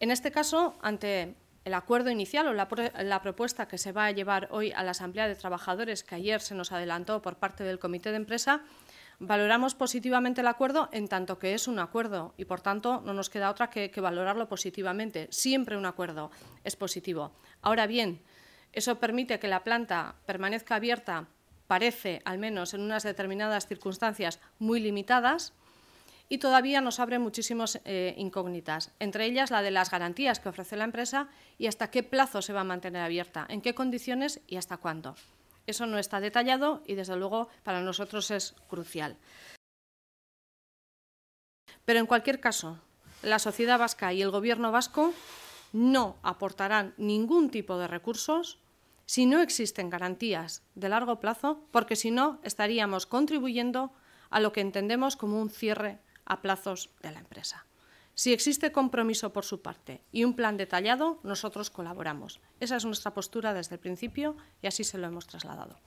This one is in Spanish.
En este caso, ante el acuerdo inicial o la, propuesta que se va a llevar hoy a la Asamblea de Trabajadores, que ayer se nos adelantó por parte del Comité de Empresa, valoramos positivamente el acuerdo en tanto que es un acuerdo y, por tanto, no nos queda otra que, que valorarlo positivamente. Siempre un acuerdo es positivo. Ahora bien, eso permite que la planta permanezca abierta, parece, al menos en unas determinadas circunstancias, muy limitadas, y todavía nos abre muchísimas eh, incógnitas, entre ellas la de las garantías que ofrece la empresa y hasta qué plazo se va a mantener abierta, en qué condiciones y hasta cuándo. Eso no está detallado y, desde luego, para nosotros es crucial. Pero, en cualquier caso, la sociedad vasca y el Gobierno vasco no aportarán ningún tipo de recursos si no existen garantías de largo plazo, porque si no estaríamos contribuyendo a lo que entendemos como un cierre a plazos de la empresa. Si existe compromiso por su parte y un plan detallado, nosotros colaboramos. Esa es nuestra postura desde el principio y así se lo hemos trasladado.